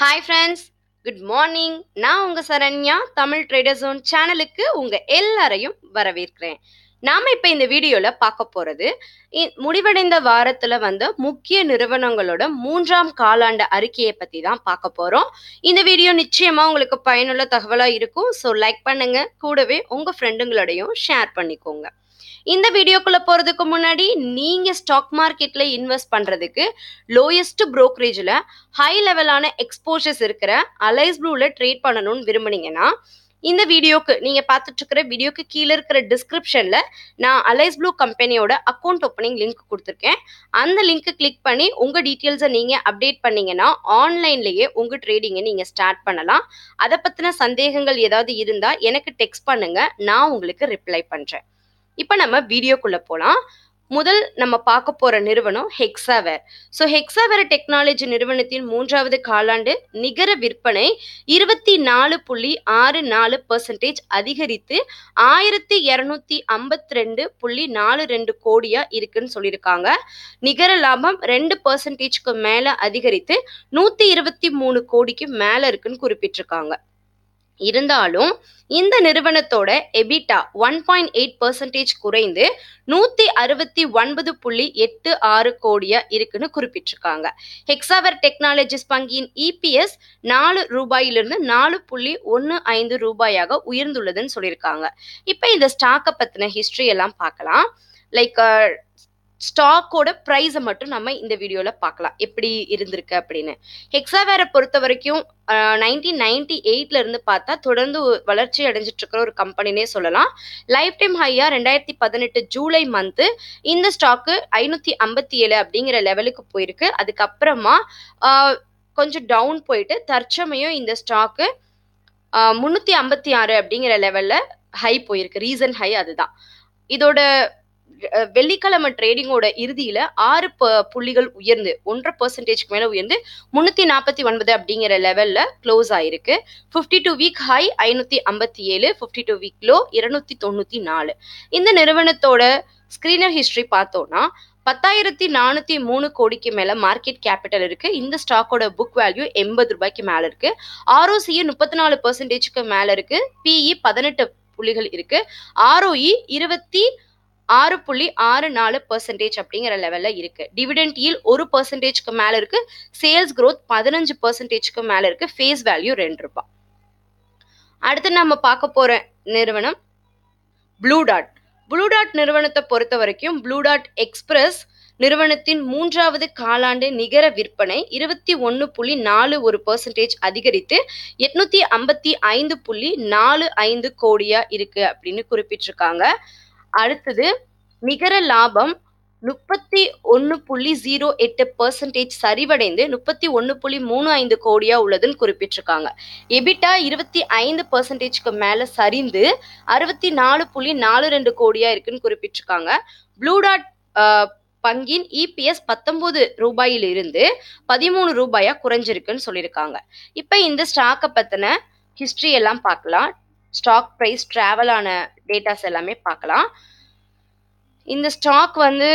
hi friends good morning நான் உங்கள் Saranya Tamil trader zone சேனலுக்கு உங்கள் எல்லாரையும் வரவேற்கிறேன் நாம் இப்போ இந்த வீடியோவில் பார்க்க போகிறது முடிவடைந்த வாரத்தில் வந்த முக்கிய நிறுவனங்களோட மூன்றாம் காலாண்டு அறிக்கையை பற்றி தான் பார்க்க போகிறோம் இந்த வீடியோ நிச்சயமாக உங்களுக்கு பயனுள்ள தகவலாக இருக்கும் ஸோ லைக் பண்ணுங்கள் கூடவே உங்கள் ஃப்ரெண்டுங்களோடையும் ஷேர் பண்ணிக்கோங்க இந்த வீடியோக்குள்ள போறதுக்கு முன்னாடி நீங்க ஸ்டாக் மார்க்கெட்ல இன்வெஸ்ட் பண்றதுக்கு லோயஸ்ட் புரோக்கரேஜ்ல ஹை லெவலான எக்ஸ்போஷர்ஸ் இருக்கிற அலைஸ் ப்ளூல ட்ரேட் பண்ணணும்னு விரும்புனீங்கன்னா இந்த வீடியோக்கு நீங்க பார்த்துட்டு இருக்கிற வீடியோக்கு கீழே இருக்கிற டிஸ்கிரிப்ஷன்ல நான் அலைஸ் ப்ளூ கம்பெனியோட அக்கௌண்ட் ஓப்பனிங் லிங்க் கொடுத்துருக்கேன் அந்த லிங்க்கை கிளிக் பண்ணி உங்க டீட்டெயில்ஸை நீங்க அப்டேட் பண்ணீங்கன்னா ஆன்லைன்லயே உங்க ட்ரேடிங்கை நீங்க ஸ்டார்ட் பண்ணலாம் அதை பத்தின சந்தேகங்கள் ஏதாவது இருந்தா எனக்கு டெக்ஸ்ட் பண்ணுங்க நான் உங்களுக்கு ரிப்ளை பண்றேன் இப்போ நம்ம வீடியோக்குள்ளே போகலாம் முதல் நம்ம பார்க்க போகிற நிறுவனம் ஹெக்ஸாவேர் ஸோ ஹெக்ஸாவேர் டெக்னாலஜி நிறுவனத்தின் மூன்றாவது காலாண்டு நிகர விற்பனை இருபத்தி நாலு புள்ளி ஆறு நாலு பர்சன்டேஜ் அதிகரித்து ஆயிரத்தி இரநூத்தி ஐம்பத்தி ரெண்டு புள்ளி நாலு ரெண்டு கோடியாக இருக்குன்னு சொல்லியிருக்காங்க நிகர லாபம் ரெண்டு பர்சன்டேஜ்க்கு மேலே அதிகரித்து நூற்றி இருபத்தி மூணு கோடிக்கு மேலே இருக்குன்னு குறிப்பிட்டிருக்காங்க இருந்தாலும் இந்த நிறுவனத்தோட EBITDA one point eight percentage குறைந்து நூற்றி அறுபத்தி ஒன்பது புள்ளி எட்டு ஆறு கோடியா இருக்குன்னு குறிப்பிட்டிருக்காங்க ஹெக்ஸாவர் டெக்னாலஜிஸ் பங்கியின் இபிஎஸ் நாலு ரூபாயிலிருந்து நாலு புள்ளி ஒன்று ஐந்து ரூபாயாக உயர்ந்துள்ளதுன்னு சொல்லியிருக்காங்க இப்போ இந்த ஸ்டாக்கை பற்றின ஹிஸ்ட்ரி எல்லாம் பார்க்கலாம் லைக் ஸ்டாக்கோட ப்ரைஸை மட்டும் நம்ம இந்த வீடியோவில் பார்க்கலாம் எப்படி இருந்திருக்கு அப்படின்னு ஹெக்ஸாவேரை பொறுத்த வரைக்கும் நைன்டீன் நைன்டி எயிட்ல இருந்து பார்த்தா தொடர்ந்து வளர்ச்சி அடைஞ்சிட்டு இருக்கிற ஒரு கம்பெனினே சொல்லலாம் லைஃப் டைம் ஹையா ரெண்டாயிரத்தி பதினெட்டு ஜூலை மந்த்து இந்த ஸ்டாக்கு ஐநூற்றி ஐம்பத்தி ஏழு அப்படிங்கிற லெவலுக்கு போயிருக்கு அதுக்கப்புறமா கொஞ்சம் டவுன் போயிட்டு தற்சமயம் இந்த ஸ்டாக்கு முந்நூற்றி ஐம்பத்தி ஆறு அப்படிங்கிற லெவலில் ஹை போயிருக்கு ரீசன் ஹை அதுதான் இதோட வெள்ளிக்கிழமை ட்ரேடிங்கோட இறுதியில ஆறு புள்ளிகள் உயர்ந்து ஒன்றரை பெர்சன்டேஜ்க்கு மேல உயர்ந்து முன்னூத்தி நாற்பத்தி ஒன்பது அப்படிங்கிற லெவல்ல க்ளோஸ் ஆயிருக்கு ஃபிஃப்டி டூ வீக் ஹை ஐநூத்தி ஐம்பத்தி ஏழு ஃபிஃப்டி டூ வீக் லோ இருநூத்தி தொண்ணூத்தி நாலு இந்த நிறுவனத்தோட ஸ்கிரீனர் ஹிஸ்டரி பார்த்தோம்னா பத்தாயிரத்தி நானூத்தி மூணு கோடிக்கு மேல மார்க்கெட் கேபிட்டல் இருக்கு இந்த ஸ்டாக்கோட புக் வேல்யூ எண்பது ரூபாய்க்கு மேல இருக்கு ஆர்ஓசிஏ முப்பத்தி நாலு பெர்சன்டேஜ்க்கு மேல இருக்கு பிஇ e பதினெட்டு புள்ளிகள் இருக்கு ஆர்ஓஇ e இருபத்தி ஆறு புள்ளி ஆறு நாலு பர்சன்டேஜ் அப்படிங்கிற லெவலில் இருக்குது டிவிடெண்ட் ஈல் ஒரு பர்சன்டேஜ்க்கு மேலே இருக்குது சேல்ஸ் க்ரோத் பதினஞ்சு பர்சன்டேஜ்க்கு மேலே இருக்குது ஃபேஸ் வேல்யூ ரெண்டு ரூபாய் அடுத்து நம்ம பார்க்க போகிற நிறுவனம் ப்ளூ டாட் ப்ளூ டாட் நிறுவனத்தை பொறுத்த வரைக்கும் ப்ளூ டாட் எக்ஸ்பிரஸ் நிறுவனத்தின் மூன்றாவது காலாண்டு நிகர விற்பனை இருபத்தி ஒன்று புள்ளி நாலு ஒரு பர்சன்டேஜ் அதிகரித்து எட்நூத்தி ஐம்பத்தி ஐந்து புள்ளி நாலு ஐந்து கோடியா இருக்கு அப்படின்னு குறிப்பிட்டிருக்காங்க அடுத்தது நிகர லாபம் முப்பத்தி ஒன்று புள்ளி ஜீரோ எட்டு பர்சன்டேஜ் சரிவடைந்து முப்பத்தி ஒன்று புள்ளி மூணு ஐந்து கோடியா உள்ளதுன்னு குறிப்பிட்டிருக்காங்க எபிட்டா இருபத்தி ஐந்து பர்சன்டேஜ்க்கு மேலே சரிந்து அறுபத்தி நாலு புள்ளி நாலு ரெண்டு கோடியா இருக்குன்னு குறிப்பிட்டிருக்காங்க ப்ளூடாட் பங்கின் இபிஎஸ் e பத்தொன்பது ரூபாயிலிருந்து பதிமூணு ரூபாயா குறைஞ்சிருக்குன்னு சொல்லியிருக்காங்க இப்போ இந்த ஸ்டாக்கை பற்றின ஹிஸ்ட்ரி எல்லாம் பார்க்கலாம் ஸ்டாக் ப்ரைஸ் ட்ராவல் ஆன டேட்டாஸ் எல்லாமே பார்க்கலாம் இந்த ஸ்டாக் வந்து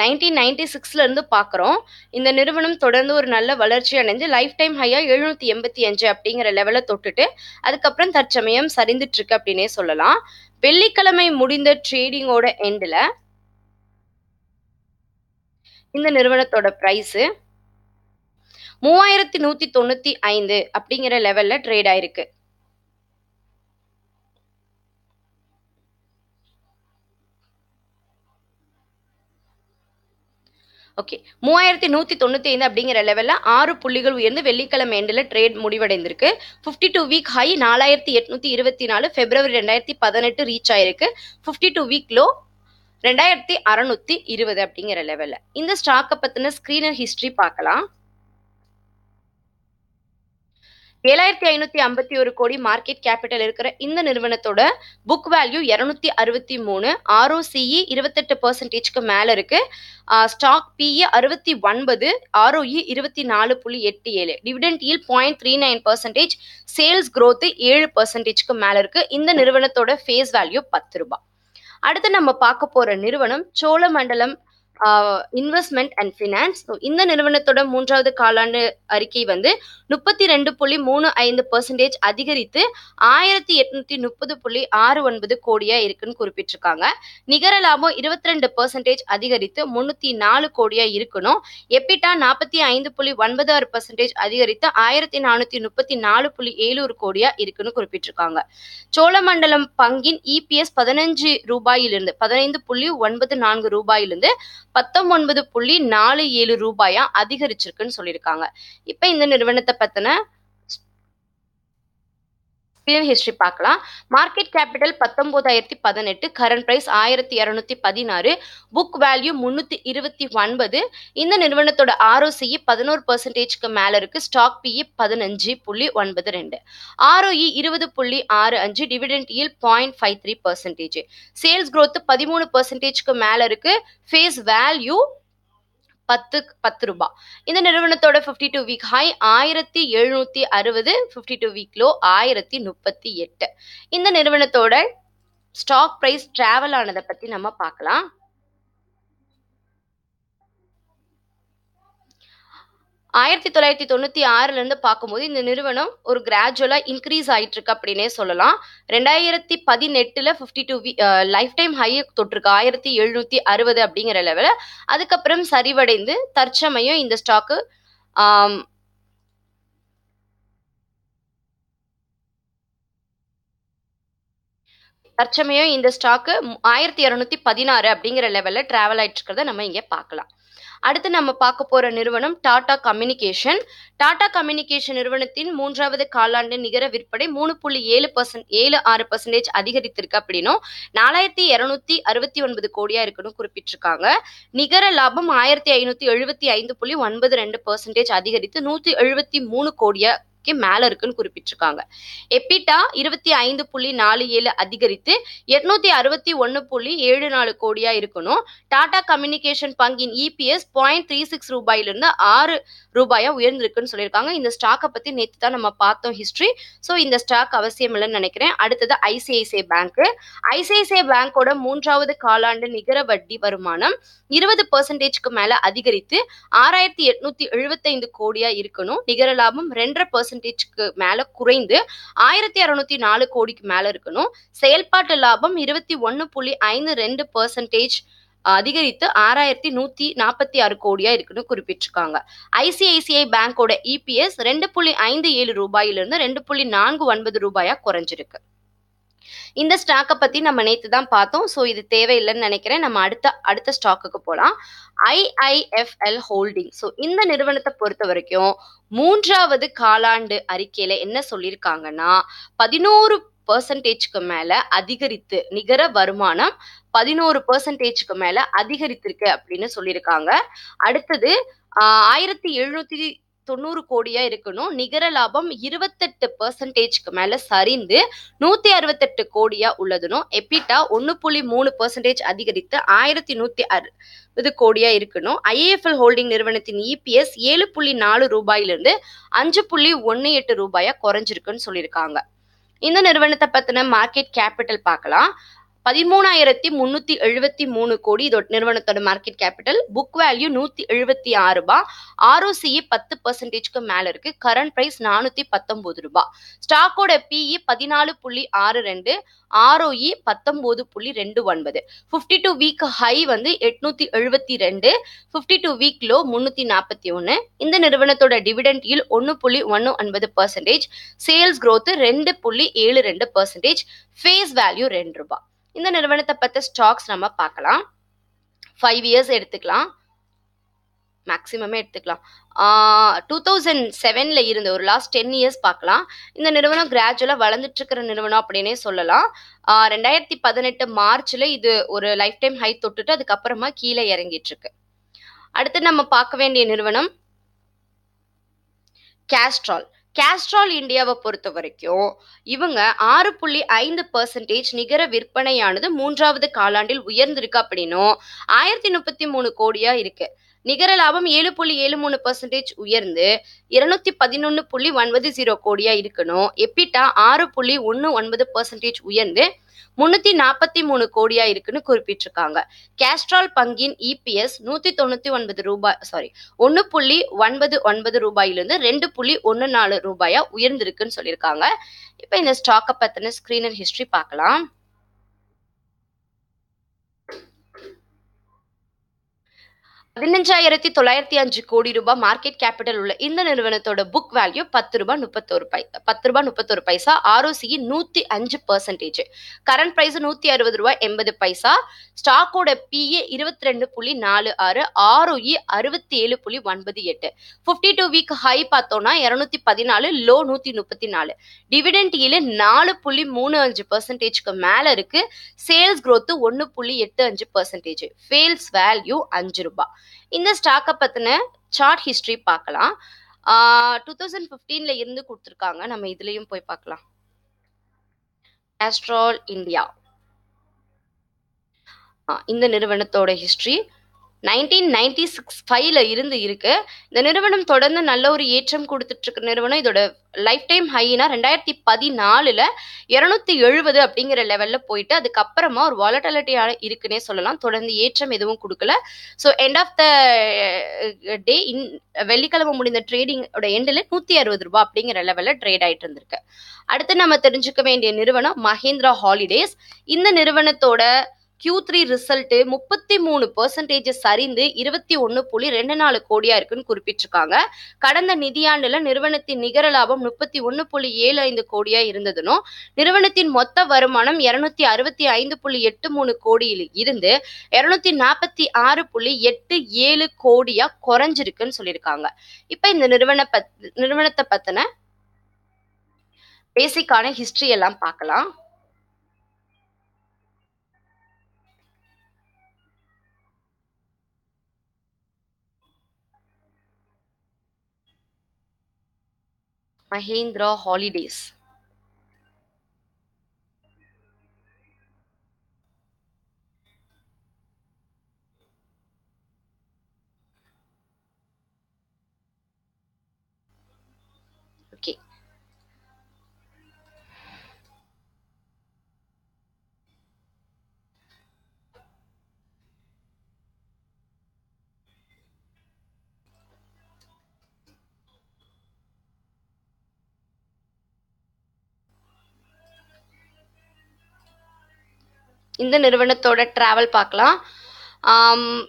நைன்டீன் நைன்டி சிக்ஸ்லேருந்து பார்க்குறோம் இந்த நிறுவனம் தொடர்ந்து ஒரு நல்ல வளர்ச்சி அடைஞ்சு லைஃப் டைம் ஹையாக எழுநூற்றி எண்பத்தி அஞ்சு அப்படிங்கிற லெவலை தொட்டுட்டு அதுக்கப்புறம் தற்சமயம் சரிந்துட்டுருக்கு அப்படின்னே சொல்லலாம் வெள்ளிக்கிழமை முடிந்த ட்ரேடிங்கோட எண்டில் இந்த நிறுவனத்தோட ப்ரைஸு மூவாயிரத்தி நூற்றி தொண்ணூற்றி ஐந்து அப்படிங்கிற லெவலில் ட்ரேட் ஆயிருக்கு ஓகே மூவாயிரத்தி நூற்றி தொண்ணூற்றி ஐந்து அப்படிங்கிற லெவலில் ஆறு புள்ளிகள் உயர்ந்து வெள்ளிக்கிழமை எண்டில் ட்ரேட் முடிவடைந்திருக்கு ஃபிஃப்டி டூ வீக் ஹை நாலாயிரத்தி எட்நூற்றி இருபத்தி நாலு பிப்ரவரி ரெண்டாயிரத்தி பதினெட்டு ரீச் ஆயிருக்கு ஃபிஃப்டி டூ வீக் லோ ரெண்டாயிரத்தி அறநூற்றி இருபது அப்படிங்கிற லெவலில் இந்த ஸ்டாக்கை பற்றின ஸ்க்ரீனர் ஹிஸ்ட்ரி பார்க்கலாம் ஏழாயிரத்தி ஐநூத்தி ஐம்பத்தி ஒரு கோடி மார்க்கெட் கேபிட்டல் இருக்கிற இந்த நிறுவனத்தோட புக் வேல்யூ இருநூத்தி அறுபத்தி மூணு ஆர்ஓசிஇ e இருபத்தெட்டு பர்சன்டேஜ்க்கு மேல இருக்கு ஸ்டாக் பிஇ e அறுபத்தி ஒன்பது ஆர்ஓஇ e இருபத்தி நாலு புள்ளி எட்டு ஏழு dividend yield point three nine percentage sales growth ஏழு பர்சன்டேஜ்க்கு மேல இருக்கு இந்த நிறுவனத்தோட ஃபேஸ் வேல்யூ பத்து ரூபாய் அடுத்து நம்ம பார்க்க போற நிறுவனம் சோழமண்டலம் இன்வெஸ்ட்மெண்ட் அண்ட் ஃபினான்ஸ் இந்த நிறுவனத்தோட மூன்றாவது காலாண்டு அறிக்கை வந்து முப்பத்தி ரெண்டு புள்ளி மூணு ஐந்து பெர்சன்டேஜ் அதிகரித்து ஆயிரத்தி எட்நூத்தி முப்பது புள்ளி ஆறு ஒன்பது கோடியா இருக்குன்னு குறிப்பிட்டிருக்காங்க நிகர லாபம் இருபத்தி ரெண்டு பர்சன்டேஜ் அதிகரித்து முன்னூத்தி நாலு கோடியா இருக்கணும் எப்பிட்டா நாற்பத்தி ஐந்து புள்ளி ஒன்பது ஆறு பர்சன்டேஜ் அதிகரித்து ஆயிரத்தி நானூத்தி முப்பத்தி நாலு புள்ளி ஏழு கோடியா இருக்குன்னு குறிப்பிட்டிருக்காங்க சோழமண்டலம் பங்கின் இபிஎஸ் e பதினஞ்சு ரூபாயிலிருந்து பதினைந்து புள்ளி ஒன்பது நான்கு ரூபாயிலிருந்து பத்தொன்பது புள்ளி நாலு ஏழு ரூபாயா அதிகரிச்சிருக்குன்னு சொல்லியிருக்காங்க இப்போ இந்த நிறுவனத்தை பற்றின பிஎம் ஹிஸ்ட்ரி பார்க்கலாம் மார்க்கெட் கேபிட்டல் பத்தொன்பதாயிரத்தி பதினெட்டு கரண்ட் பிரைஸ் ஆயிரத்தி இரநூத்தி பதினாறு புக் வேல்யூ முன்னூத்தி இருபத்தி ஒன்பது இந்த நிறுவனத்தோட ஆர்ஓசிஇ பதினோரு பர்சன்டேஜ்க்கு மேல இருக்கு ஸ்டாக் பிஇ பதினஞ்சு புள்ளி ஒன்பது ரெண்டு ஆர்ஓஇ e இருபது புள்ளி ஆறு அஞ்சு dividend yield point five three percentage sales growth பதிமூணு பர்சன்டேஜ்க்கு மேல இருக்கு ஃபேஸ் வேல்யூ பத்து பத்து ரூபாய் இந்த நிறுவனத்தோட ஃபிஃப்டி டூ வீக் ஹை ஆயிரத்தி எழுநூத்தி அறுபது ஃபிஃப்டி டூ வீக் லோ ஆயிரத்தி முப்பத்தி எட்டு இந்த நிறுவனத்தோட ஸ்டாக் ப்ரைஸ் ட்ராவல் ஆனதை பற்றி நம்ம பார்க்கலாம் ஆயிரத்தி தொள்ளாயிரத்தி தொண்ணூற்றி ஆறுலேருந்து பார்க்கும்போது இந்த நிறுவனம் ஒரு கிராஜுவலாக இன்க்ரீஸ் ஆகிட்டுருக்கு இருக்கு அப்படின்னே சொல்லலாம் ரெண்டாயிரத்தி பதினெட்டில் fifty two week lifetime ஹையை தொட்டிருக்கு ஆயிரத்தி எழுநூற்றி அறுபது அப்படிங்கிற லெவலில் அதுக்கப்புறம் சரிவடைந்து தற்சமயம் இந்த ஸ்டாக்கு தற்சமயம் இந்த ஸ்டாக்கு ஆயிரத்தி இரநூத்தி பதினாறு அப்படிங்கிற லெவலில் ட்ராவல் ஆகிட்டு இருக்கிறத நம்ம இங்கே பார்க்கலாம் அடுத்து நம்ம பார்க்க போகிற நிறுவனம் டாடா கம்யூனிகேஷன் டாடா கம்யூனிகேஷன் நிறுவனத்தின் மூன்றாவது காலாண்டு நிகர விற்பனை மூணு புள்ளி ஏழு பர்சன்ட் ஏழு ஆறு பர்சன்டேஜ் அதிகரித்திருக்கு அப்படின்னும் நாலாயிரத்தி இரநூத்தி அறுபத்தி ஒன்பது கோடியா இருக்குன்னு குறிப்பிட்டிருக்காங்க நிகர லாபம் ஆயிரத்தி ஐநூத்தி எழுபத்தி ஐந்து புள்ளி ஒன்பது ரெண்டு பர்சன்டேஜ் அதிகரித்து நூத்தி எழுபத்தி மூணு கோடியா மேல இருக்குன்னு குறிப்பிட்டிருக்காங்க எப்பிட்டா இருபத்தி ஐந்து புள்ளி நாலு ஏழு அதிகரித்து எட்நூத்தி அறுபத்தி ஒன்னு புள்ளி ஏழு நாலு கோடியா இருக்கணும் டாடா கம்யூனிகேஷன் பங்கின் இபிஎஸ் பாயிண்ட் த்ரீ சிக்ஸ் ரூபாயிலிருந்து ஆறு ரூபாயா உயர்ந்திருக்குன்னு சொல்லியிருக்காங்க இந்த ஸ்டாக்கை பத்தி நேற்று தான் நம்ம பார்த்தோம் ஹிஸ்டரி ஸோ இந்த ஸ்டாக் அவசியம் இல்லைன்னு நினைக்கிறேன் அடுத்தது ஐசிஐசிஐ பேங்க் ஐசிஐசிஐ பேங்கோட மூன்றாவது காலாண்டு நிகர வட்டி வருமானம் இருபது பர்சன்டேஜ்க்கு மேல அதிகரித்து ஆறாயிரத்தி எட்நூத்தி எழுபத்தைந்து கோடியா இருக்கணும் நிகர லாபம் ரெண்டரை பர்சன்டேஜ்க்கு மேல குறைந்து ஆயிரத்தி அறுநூத்தி நாலு கோடிக்கு மேல இருக்கணும் செயல்பாட்டு லாபம் இருபத்தி ஒன்னு புள்ளி ஐந்து ரெண்டு பர்சன்டேஜ் அதிகரித்து ஆறாயிரத்தி நூத்தி நாற்பத்தி ஆறு கோடியா இருக்குன்னு குறிப்பிட்டிருக்காங்க ஐசிஐசிஐ பேங்கோட இபிஎஸ் ரெண்டு புள்ளி ஐந்து ஏழு ரூபாயிலிருந்து ரெண்டு புள்ளி நான்கு ஒன்பது ரூபாயா குறைஞ்சிருக்கு இந்த ஸ்டாக்கை பற்றி நம்ம நேற்று தான் பார்த்தோம் ஸோ இது தேவையில்லைன்னு நினைக்கிறேன் நம்ம அடுத்த அடுத்த ஸ்டாக்குக்கு போகலாம் ஐஐஎஃப்எல் ஹோல்டிங் ஸோ இந்த நிறுவனத்தை பொறுத்த வரைக்கும் மூன்றாவது காலாண்டு அறிக்கையில் என்ன சொல்லியிருக்காங்கன்னா பதினோரு பர்சன்டேஜ்க்கு மேல அதிகரித்து நிகர வருமானம் பதினோரு பர்சன்டேஜ்க்கு மேல அதிகரித்திருக்கு அப்படின்னு சொல்லியிருக்காங்க அடுத்தது ஆயிரத்தி எழுநூத்தி தொண்ணூறு கோடியா இருக்கணும் நிகர லாபம் இருபத்தெட்டு பெர்சன்டேஜ்க்கு மேல சரிந்து நூத்தி அறுபத்தெட்டு கோடியா உள்ளதுனும் எப்பிட்டா ஒன்னு புள்ளி மூணு பெர்சன்டேஜ் அதிகரித்து ஆயிரத்தி நூத்தி அறுபது கோடியா இருக்கணும் ஐஏஎஃப்எல் ஹோல்டிங் நிறுவனத்தின் இபிஎஸ் e ஏழு புள்ளி நாலு ரூபாயிலிருந்து அஞ்சு புள்ளி ஒன்னு எட்டு ரூபாயா குறைஞ்சிருக்குன்னு சொல்லியிருக்காங்க இந்த நிறுவனத்தை பத்தின மார்க்கெட் கேபிட்டல் பார்க்கலாம் பதிமூணாயிரத்தி முன்னூத்தி எழுபத்தி மூணு கோடி இதோட நிறுவனத்தோட மார்க்கெட் கேபிட்டல் புக் வேல்யூ நூத்தி எழுபத்தி ஆறு ரூபாய் ஆர்ஓசிஇ பத்து பர்சன்டேஜ்க்கு மேல இருக்கு கரண்ட் பிரைஸ் நானூத்தி பத்தொன்பது ரூபாய் ஸ்டாக்கோட பிஇ e பதினாலு புள்ளி ஆறு ரெண்டு ஆர்ஓஇ e பத்தொன்பது புள்ளி ரெண்டு ஒன்பது ஃபிஃப்டி டூ வீக் ஹை வந்து எட்நூத்தி எழுபத்தி ரெண்டு ஃபிஃப்டி டூ வீக் லோ முன்னூத்தி நாற்பத்தி ஒன்று இந்த நிறுவனத்தோட டிவிடெண்ட் இல் ஒன்று புள்ளி ஒன்று ஒன்பது பர்சன்டேஜ் சேல்ஸ் க்ரோத்து ரெண்டு புள்ளி ஏழு ரெண்டு பர்சன்டேஜ் ஃபேஸ் வேல்யூ ரெண்டு ரூபாய் இந்த நிறுவனத்தை பற்ற ஸ்டாக்ஸ் நம்ம பார்க்கலாம் ஃபைவ் இயர்ஸ் எடுத்துக்கலாம் மேக்ஸிமமே எடுத்துக்கலாம் டூ தௌசண்ட் செவனில் இருந்த ஒரு லாஸ்ட் டென் இயர்ஸ் பார்க்கலாம் இந்த நிறுவனம் கிராஜுவலாக வளர்ந்துட்டுருக்கிற நிறுவனம் அப்படின்னே சொல்லலாம் ரெண்டாயிரத்தி பதினெட்டு மார்ச்சில் இது ஒரு லைஃப் டைம் ஹை தொட்டுட்டு அதுக்கப்புறமா கீழே இறங்கிட்டுருக்கு அடுத்து நம்ம பார்க்க வேண்டிய நிறுவனம் கேஸ்ட்ரால் கேஸ்ட்ரால் இந்தியாவை பொறுத்த வரைக்கும் இவங்க ஆறு புள்ளி ஐந்து பர்சன்டேஜ் நிகர விற்பனையானது மூன்றாவது காலாண்டில் உயர்ந்திருக்கு அப்படின்னும் ஆயிரத்தி முப்பத்தி மூணு கோடியா இருக்கு நிகர லாபம் ஏழு புள்ளி ஏழு மூணு பர்சன்டேஜ் உயர்ந்து இருநூத்தி பதினொன்னு புள்ளி ஒன்பது ஜீரோ கோடியா இருக்கணும் எப்பிட்டா ஆறு புள்ளி ஒன்னு ஒன்பது பர்சன்டேஜ் உயர்ந்து முன்னூத்தி நாற்பத்தி மூணு கோடியா இருக்குன்னு குறிப்பிட்டிருக்காங்க கேஸ்ட்ரால் பங்கின் இபிஎஸ் e நூத்தி தொண்ணூத்தி ஒன்பது ரூபாய் சாரி ஒன்னு புள்ளி ஒன்பது ஒன்பது ரூபாயிலிருந்து ரெண்டு புள்ளி ஒன்னு நாலு ரூபாயா உயர்ந்திருக்குன்னு சொல்லியிருக்காங்க இப்போ இந்த ஸ்டாக்கை பத்தின ஸ்கிரீனர் ஹிஸ்டரி பார்க்கலாம் பதினஞ்சாயிரத்தி தொள்ளாயிரத்தி அஞ்சு கோடி ரூபாய் மார்க்கெட் கேபிட்டல் உள்ள இந்த நிறுவனத்தோட புக் வேல்யூ பத்து ரூபாய் முப்பத்தோரு பை பத்து ரூபாய் முப்பத்தோரு பைசா ஆர்ஓசிஇ நூத்தி அஞ்சு பர்சன்டேஜ் கரண்ட் பிரைஸ் நூத்தி அறுபது ரூபாய் எண்பது பைசா ஸ்டாக்கோட பிஏ இருபத்தி ரெண்டு புள்ளி நாலு ஆறு ஆர்ஓஇ e அறுபத்தி ஏழு புள்ளி ஒன்பது எட்டு ஃபிஃப்டி டூ வீக் ஹை பார்த்தோம்னா இருநூத்தி பதினாலு லோ நூத்தி முப்பத்தி நாலு டிவிடெண்ட் ஈல நாலு புள்ளி மூணு அஞ்சு பர்சன்டேஜ்க்கு மேல இருக்கு சேல்ஸ் க்ரோத்து ஒன்னு புள்ளி எட்டு அஞ்சு பர்சன்டேஜ் ஃபேல்ஸ் வேல்யூ அஞ்சு ரூபாய் இந்த ஸ்டாக்கை பற்றின சார்ட் ஹிஸ்ட்ரி பார்க்கலாம் டூ தௌசண்ட் ஃபிஃப்டீனில் இருந்து கொடுத்துருக்காங்க நம்ம இதுலேயும் போய் பார்க்கலாம் ஆஸ்ட்ரால் இந்தியா இந்த நிறுவனத்தோட ஹிஸ்ட்ரி நைன்டீன் நைன்டி சிக்ஸ் ஃபைவ்ல இருந்து இருக்கு இந்த நிறுவனம் தொடர்ந்து நல்ல ஒரு ஏற்றம் கொடுத்துட்டு இருக்க நிறுவனம் இதோட லைஃப் டைம் ஹைனா ரெண்டாயிரத்தி பதினாலுல இருநூத்தி எழுபது அப்படிங்கிற லெவல்ல போயிட்டு அதுக்கப்புறமா ஒரு வாலட்டாலிட்டியா இருக்குன்னே சொல்லலாம் தொடர்ந்து ஏற்றம் எதுவும் கொடுக்கல so end of the day இன் வெள்ளிக்கிழமை முடிந்த ட்ரேடிங்கோட எண்டில் நூத்தி அறுபது ரூபாய் அப்படிங்கிற லெவல்ல ட்ரேட் ஆயிட்டு இருந்திருக்கு அடுத்து நம்ம தெரிஞ்சுக்க வேண்டிய நிறுவனம் மஹேந்திரா ஹாலிடேஸ் இந்த நிறுவனத்தோட கியூ த்ரீ ரிசல்ட்டு முப்பத்தி மூணு பர்சன்டேஜ் சரிந்து இருபத்தி ஒன்று புள்ளி ரெண்டு நாலு கோடியா இருக்குன்னு குறிப்பிட்டிருக்காங்க கடந்த நிதியாண்டுல நிறுவனத்தின் நிகர லாபம் முப்பத்தி ஒன்று புள்ளி ஏழு ஐந்து கோடியா இருந்ததுனும் நிறுவனத்தின் மொத்த வருமானம் இருநூத்தி அறுபத்தி ஐந்து புள்ளி எட்டு மூணு கோடியில் இருந்து இருநூத்தி நாற்பத்தி ஆறு புள்ளி எட்டு ஏழு கோடியா குறைஞ்சிருக்குன்னு சொல்லியிருக்காங்க இப்போ இந்த நிறுவன பத் நிறுவனத்தை பத்தின பேசிக்கான ஹிஸ்ட்ரி எல்லாம் பார்க்கலாம் Mahindra Holidays இந்த நிறுவனத்தோட ட்ராவல் பார்க்கலாம்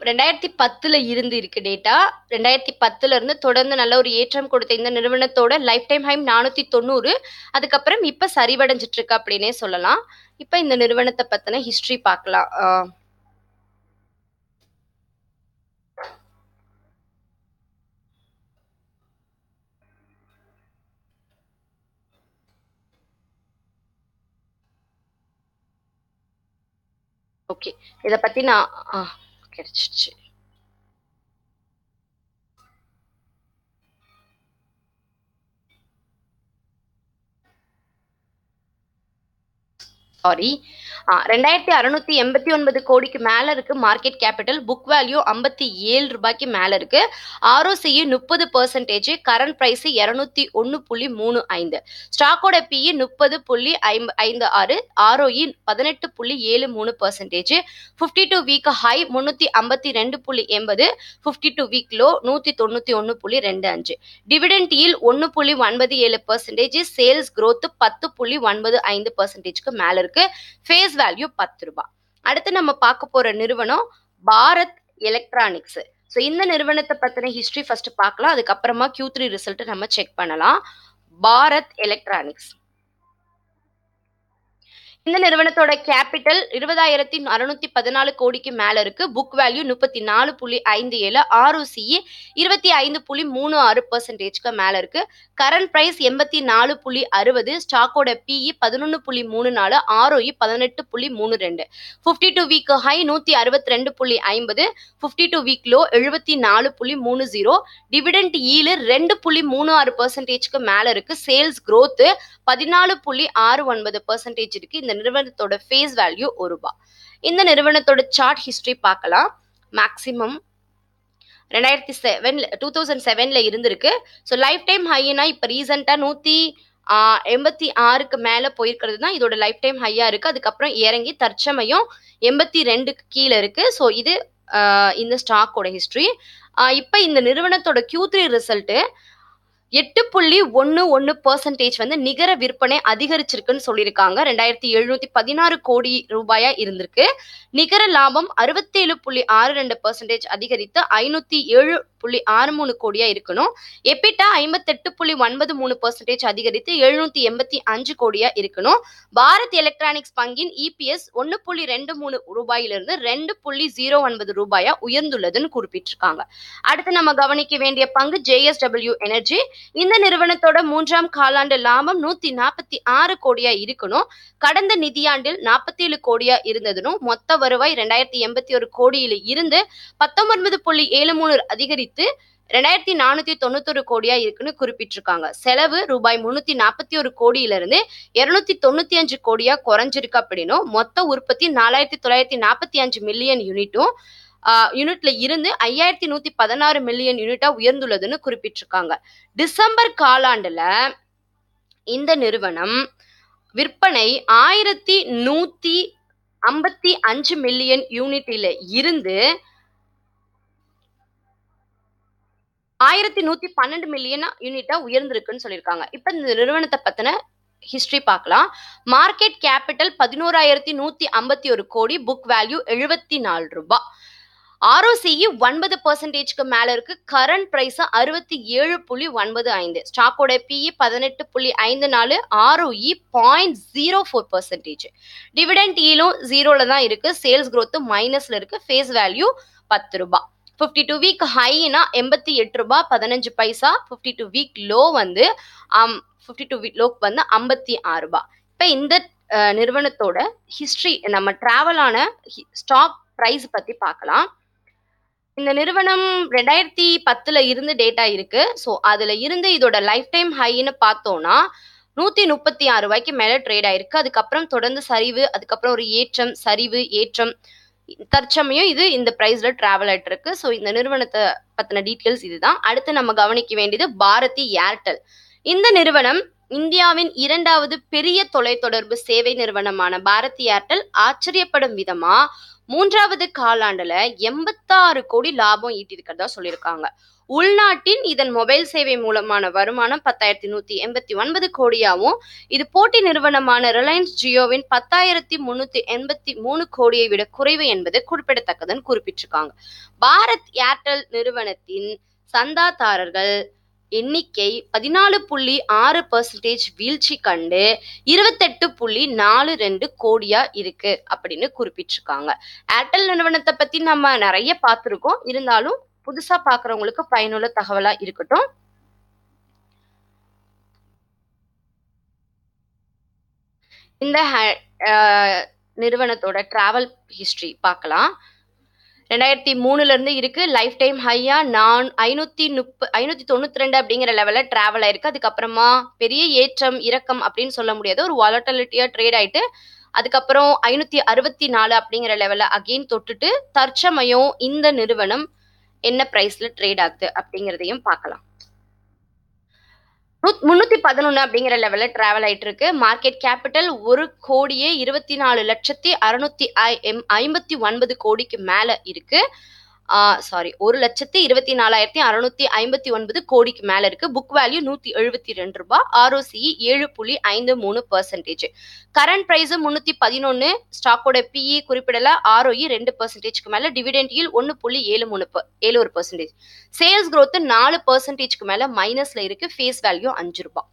ரெண்டாயிரத்தி பத்தில் இருந்து இருக்கு டேட்டா ரெண்டாயிரத்தி பத்துல இருந்து தொடர்ந்து நல்ல ஒரு ஏற்றம் கொடுத்த இந்த நிறுவனத்தோட லைஃப் டைம் ஹைம் நானூற்றி தொண்ணூறு அதுக்கப்புறம் இப்போ சரிவடைஞ்சிட்டு இருக்கு அப்படின்னே சொல்லலாம் இப்போ இந்த நிறுவனத்தை பற்றின ஹிஸ்ட்ரி பார்க்கலாம் ஓகே இதை பற்றி நான் ஆ கிடச்சிருச்சு சாரி ரெண்டாயிரத்தி அறுநூத்தி எண்பத்தி ஒன்பது கோடிக்கு மேல இருக்கு மார்க்கெட் கேபிட்டல் புக் வேல்யூ ஐம்பத்தி ஏழு ரூபாய்க்கு மேல இருக்கு ஆர்ஓசிஇ முப்பது பர்சன்டேஜ் கரண்ட் பிரைஸ் இருநூத்தி ஒன்னு புள்ளி மூணு ஐந்து ஸ்டாக்கோட பிஇ e முப்பது புள்ளி ஐந்து ஆறு ஆர்ஓஇ e பதினெட்டு புள்ளி ஏழு மூணு percentage fifty two week high முன்னூத்தி ஐம்பத்தி ரெண்டு புள்ளி எண்பது ஃபிஃப்டி டூ வீக் லோ நூத்தி தொண்ணூத்தி ஒன்னு புள்ளி ரெண்டு அஞ்சு டிவிடென்ட் இல் ஒன்னு புள்ளி ஒன்பது ஏழு பர்சன்டேஜ் சேல்ஸ் க்ரோத் பத்து புள்ளி ஒன்பது ஐந்து பர்சன்டேஜ்க்கு மேல இருக்கு ஃபேஸ் ஃபேஸ் வேல்யூ பத்து ரூபாய் அடுத்து நம்ம பார்க்க போற நிறுவனம் பாரத் எலக்ட்ரானிக்ஸ் ஸோ இந்த நிறுவனத்தை பற்றின ஹிஸ்ட்ரி ஃபர்ஸ்ட் பார்க்கலாம் அதுக்கப்புறமா கியூ த்ரீ ரிசல்ட் நம்ம செக் பண்ணலாம் பாரத் எலக்ட்ரானிக்ஸ் இந்த நிறுவனத்தோட கேபிட்டல் இருபதாயிரத்தி அறுநூத்தி பதினாலு கோடிக்கு மேல இருக்கு புக் வேல்யூ முப்பத்தி நாலு புள்ளி ஐந்து ஏழு ஆர்ஓசிஇ e இருபத்தி ஐந்து புள்ளி மூணு ஆறு பர்சன்டேஜ்க்கு மேல இருக்கு கரண்ட் பிரைஸ் எண்பத்தி நாலு புள்ளி அறுபது ஸ்டாக்கோட பிஇ e பதினொன்று புள்ளி மூணு நாலு ஆர்ஓஇ e பதினெட்டு புள்ளி மூணு ரெண்டு ஃபிஃப்டி டூ வீக் ஹை நூத்தி அறுபத்தி ரெண்டு புள்ளி ஐம்பது ஃபிஃப்டி டூ வீக் லோ எழுபத்தி நாலு புள்ளி மூணு ஜீரோ டிவிடெண்ட் ஈலு ரெண்டு புள்ளி மூணு ஆறு பர்சன்டேஜ்க்கு மேல இருக்கு சேல்ஸ் க்ரோத்து பதினாலு புள்ளி ஆறு ஒன்பது பர்சன்டேஜ் இருக்கு இந்த நிறுவனத்தோட ஃபேஸ் வேல்யூ ஒரு ரூபா இந்த நிறுவனத்தோட சார்ட் ஹிஸ்ட்ரி பார்க்கலாம் மேக்சிமம் ரெண்டாயிரத்தி செவன்ல டூ தௌசண்ட் செவன்ல இருந்திருக்கு ஸோ லைஃப் டைம் ஹைனா இப்போ ரீசெண்டாக நூற்றி எண்பத்தி ஆறுக்கு மேலே போயிருக்கிறது தான் இதோட லைஃப் டைம் ஹையா இருக்கு அதுக்கப்புறம் இறங்கி தற்சமயம் எண்பத்தி ரெண்டுக்கு கீழே இருக்கு ஸோ இது இந்த ஸ்டாக்கோட ஹிஸ்ட்ரி இப்போ இந்த நிறுவனத்தோட கியூ த்ரீ ரிசல்ட்டு எட்டு புள்ளி ஒன்று ஒன்று பர்சன்டேஜ் வந்து நிகர விற்பனை அதிகரிச்சிருக்குன்னு சொல்லியிருக்காங்க ரெண்டாயிரத்தி எழுநூத்தி பதினாறு கோடி ரூபாயா இருந்திருக்கு நிகர லாபம் அறுபத்தேழு புள்ளி ஆறு ரெண்டு பர்சன்டேஜ் அதிகரித்து ஐநூத்தி ஏழு புள்ளி ஆறு மூணு கோடியா இருக்கணும் எப்பிட்டா ஐம்பத்தெட்டு புள்ளி ஒன்பது மூணு பர்சன்டேஜ் அதிகரித்து எழுநூத்தி எண்பத்தி அஞ்சு கோடியா இருக்கணும் பாரத் எலக்ட்ரானிக்ஸ் பங்கின் இபிஎஸ் ஒன்னு புள்ளி ரெண்டு மூணு ரூபாயிலிருந்து ரெண்டு புள்ளி ஜீரோ ஒன்பது ரூபாயா உயர்ந்துள்ளதுன்னு குறிப்பிட்டிருக்காங்க அடுத்து நம்ம கவனிக்க வேண்டிய பங்கு ஜேஎஸ்டபிள்யூ எனர்ஜி இந்த நிறுவனத்தோட மூன்றாம் காலாண்டு லாபம் நூத்தி நாற்பத்தி ஆறு கோடியா இருக்கணும் கடந்த நிதியாண்டில் நாற்பத்தி ஏழு கோடியா இருந்ததுனும் மொத்த வருவாய் ரெண்டாயிரத்தி எண்பத்தி ஒரு கோடியில இருந்து பத்தொன்பது புள்ளி ஏழு மூணு அதிகரித்து ரெண்டாயிரத்தி நானூத்தி தொண்ணூத்தொரு கோடியா இருக்குன்னு குறிப்பிட்டிருக்காங்க செலவு ரூபாய் முன்னூத்தி நாற்பத்தி ஒரு கோடியில இருந்து இருநூத்தி தொண்ணூத்தி அஞ்சு கோடியா குறைஞ்சிருக்கு அப்படின்னும் மொத்த உற்பத்தி நாலாயிரத்தி தொள்ளாயிரத்தி நாற்பத்தி அஞ்சு மில்லியன் யூனிட்டும் யூனிட்ல இருந்து ஐயாயிரத்தி நூத்தி பதினாறு மில்லியன் யூனிட்டா உயர்ந்துள்ளதுன்னு குறிப்பிட்டிருக்காங்க டிசம்பர் காலாண்டுல இந்த நிறுவனம் விற்பனை ஆயிரத்தி நூத்தி ஐம்பத்தி அஞ்சு மில்லியன் யூனிட்டில இருந்து ஆயிரத்தி நூத்தி பன்னெண்டு மில்லியன் யூனிட்டா உயர்ந்திருக்குன்னு சொல்லியிருக்காங்க இப்ப இந்த நிறுவனத்தை பத்தின ஹிஸ்டரி பார்க்கலாம் மார்க்கெட் கேபிட்டல் பதினோராயிரத்தி நூத்தி ஐம்பத்தி ஒரு கோடி புக் வேல்யூ எழுபத்தி நாலு ரூபாய் ஆர்ஓசிஇ ஒன்பது பர்சன்டேஜ்க்கு மேலே இருக்கு கரண்ட் பிரைஸ் அறுபத்தி ஏழு புள்ளி ஒன்பது ஐந்து ஸ்டாக்கோட பிஇ e பதினெட்டு புள்ளி ஐந்து நாலு ROE point zero four percentage dividend ஈலும் ஜீரோல தான் இருக்கு சேல்ஸ் க்ரோத் மைனஸ்ல இருக்கு ஃபேஸ் வேல்யூ பத்து ரூபாய் ஃபிஃப்டி டூ வீக் ஹைனா எண்பத்தி எட்டு ரூபாய் பதினஞ்சு paisa fifty two week low வந்து ஃபிஃப்டி டூ வீக் லோக்கு வந்து ஐம்பத்தி ஆறு ரூபாய் இப்போ இந்த நிறுவனத்தோட ஹிஸ்ட்ரி நம்ம டிராவலான ஸ்டாக் ப்ரைஸ் பற்றி பார்க்கலாம் இந்த நிறுவனம் ரெண்டாயிரத்தி பத்துல இருந்து டேட்டா இருக்கு ஸோ அதுல இருந்து இதோட லைஃப் டைம் ஹைன்னு பார்த்தோம்னா நூத்தி முப்பத்தி ஆறு ரூபாய்க்கு மேல ட்ரேட் ஆயிருக்கு அதுக்கப்புறம் தொடர்ந்து சரிவு அதுக்கப்புறம் ஒரு ஏற்றம் சரிவு ஏற்றம் தற்சமயம் இது இந்த பிரைஸ்ல டிராவல் ஆயிட்டு இருக்கு ஸோ இந்த நிறுவனத்தை பத்தின டீட்டெயில்ஸ் இதுதான் அடுத்து நம்ம கவனிக்க வேண்டியது பாரதி ஏர்டெல் இந்த நிறுவனம் இந்தியாவின் இரண்டாவது பெரிய தொலைத்தொடர்பு சேவை நிறுவனமான பாரதி ஏர்டெல் ஆச்சரியப்படும் விதமா மூன்றாவது காலாண்டுல எண்பத்தாறு கோடி லாபம் ஈட்டியிருக்கிறதா சொல்லியிருக்காங்க உள்நாட்டின் இதன் மொபைல் சேவை மூலமான வருமானம் பத்தாயிரத்தி நூத்தி எண்பத்தி ஒன்பது கோடியாகவும் இது போட்டி நிறுவனமான ரிலையன்ஸ் ஜியோவின் பத்தாயிரத்தி முன்னூத்தி எண்பத்தி மூணு கோடியை விட குறைவு என்பது குறிப்பிடத்தக்கதுன்னு குறிப்பிட்டிருக்காங்க பாரத் ஏர்டெல் நிறுவனத்தின் சந்தாதாரர்கள் எண்ணிக்கை பதினாலு புள்ளி ஆறு பர்சன்டேஜ் வீழ்ச்சி கண்டு இருபத்தெட்டு புள்ளி நாலு ரெண்டு கோடியா இருக்கு அப்படின்னு குறிப்பிட்டிருக்காங்க ஏர்டெல் நிறுவனத்தை பத்தி நம்ம நிறைய பார்த்துருக்கோம் இருந்தாலும் புதுசா பாக்குறவங்களுக்கு பயனுள்ள தகவலா இருக்கட்டும் இந்த நிறுவனத்தோட டிராவல் ஹிஸ்ட்ரி பார்க்கலாம் ரெண்டாயிரத்தி மூணுலேருந்து இருக்குது லைஃப் டைம் ஹையாக நான் ஐநூற்றி முப்ப ஐநூற்றி தொண்ணூற்றி ரெண்டு அப்படிங்கிற லெவலில் ட்ராவல் ஆயிருக்கு அதுக்கப்புறமா பெரிய ஏற்றம் இறக்கம் அப்படின்னு சொல்ல முடியாது ஒரு வாலட்டலிட்டியா ட்ரேட் ஆகிட்டு அதுக்கப்புறம் ஐநூற்றி அறுபத்தி நாலு அப்படிங்கிற லெவலில் அகெயின் தொட்டுட்டு தற்சமயம் இந்த நிறுவனம் என்ன ப்ரைஸில் ட்ரேட் ஆகுது அப்படிங்கிறதையும் பார்க்கலாம் முன்னூத்தி பதினொன்னு அப்படிங்கிற லெவல்ல டிராவல் ஆயிட்டு இருக்கு மார்க்கெட் கேபிட்டல் ஒரு கோடியே இருபத்தி நாலு லட்சத்தி அறுநூத்தி ஐம்பத்தி ஒன்பது கோடிக்கு மேல இருக்கு சாரி ஒரு லட்சத்தி இருபத்தி நாலாயிரத்தி அறுநூத்தி ஐம்பத்தி ஒன்பது கோடிக்கு மேல இருக்கு புக் வேல்யூ நூத்தி எழுபத்தி ரெண்டு ரூபாய் ஆர்ஓசிஇ ஏழு புள்ளி ஐந்து மூணு பர்சன்டேஜ் கரண்ட் பிரைஸ் முன்னூத்தி பதினொன்னு ஸ்டாக்கோட பிஇ e குறிப்பிடல ஆர்ஓஇ e ரெண்டு பர்சன்டேஜ்க்கு மேல டிவிடெண்டியில் ஒன்னு புள்ளி ஏழு மூணு ஏழு ஒரு பர்சன்டேஜ் சேல்ஸ் க்ரோத் நாலு பர்சன்டேஜ்க்கு மேல மைனஸ்ல இருக்கு ஃபேஸ் வேல்யூ அஞ்சு ரூபாய்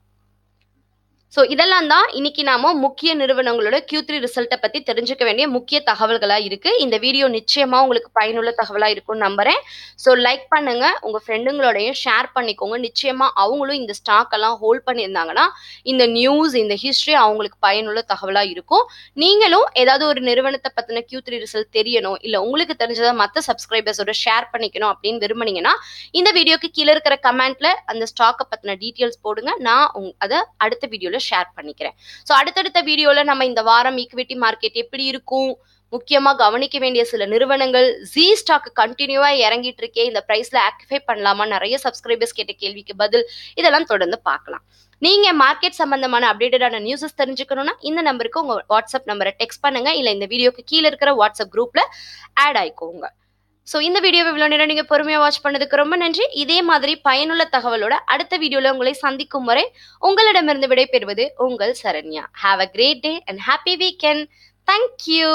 ஸோ இதெல்லாம் தான் இன்னைக்கு நாம முக்கிய நிறுவனங்களோட கியூ த்ரீ ரிசல்ட்டை பற்றி தெரிஞ்சுக்க வேண்டிய முக்கிய தகவல்களாக இருக்குது இந்த வீடியோ நிச்சயமாக உங்களுக்கு பயனுள்ள தகவலாக இருக்கும்னு நம்புகிறேன் ஸோ லைக் பண்ணுங்கள் உங்கள் ஃப்ரெண்டுங்களோடையும் ஷேர் பண்ணிக்கோங்க நிச்சயமாக அவங்களும் இந்த ஸ்டாக் எல்லாம் ஹோல்ட் பண்ணியிருந்தாங்கன்னா இந்த நியூஸ் இந்த ஹிஸ்ட்ரி அவங்களுக்கு பயனுள்ள தகவலாக இருக்கும் நீங்களும் ஏதாவது ஒரு நிறுவனத்தை பற்றின கியூ த்ரீ ரிசல்ட் தெரியணும் இல்லை உங்களுக்கு தெரிஞ்சதை மற்ற சப்ஸ்கிரைபர்ஸோட ஷேர் பண்ணிக்கணும் அப்படின்னு விரும்புனீங்கன்னா இந்த வீடியோக்கு கீழே இருக்கிற கமெண்ட்ல அந்த ஸ்டாக்கை பற்றின டீட்டெயில்ஸ் போடுங்க நான் அதை அடுத்த வீடியோவில் வீடியோவில் ஷேர் பண்ணிக்கிறேன் ஸோ அடுத்தடுத்த வீடியோவில் நம்ம இந்த வாரம் ஈக்விட்டி மார்க்கெட் எப்படி இருக்கும் முக்கியமாக கவனிக்க வேண்டிய சில நிறுவனங்கள் ஜி ஸ்டாக் கண்டினியூவாக இறங்கிட்டு இருக்கே இந்த ப்ரைஸில் ஆக்டிஃபை பண்ணலாமா நிறைய சப்ஸ்கிரைபர்ஸ் கேட்ட கேள்விக்கு பதில் இதெல்லாம் தொடர்ந்து பார்க்கலாம் நீங்கள் மார்க்கெட் சம்பந்தமான அப்டேட்டடான நியூஸஸ் தெரிஞ்சுக்கணும்னா இந்த நம்பருக்கு உங்கள் வாட்ஸ்அப் நம்பரை டெக்ஸ்ட் பண்ணுங்கள் இல்லை இந்த வீடியோக்கு கீழே இருக்கிற வாட்ஸ்அப் குரூப்பில் ஆட் ஆயிக்கோங்க ஸோ இந்த வீடியோவை இவ்வளோ நேரம் நீங்கள் பொறுமையாக வாட்ச் பண்ணதுக்கு ரொம்ப நன்றி இதே மாதிரி பயனுள்ள தகவலோட அடுத்த வீடியோவில் உங்களை சந்திக்கும் வரை உங்களிடமிருந்து விடைபெறுவது உங்கள் Saranya have a great day and happy weekend thank you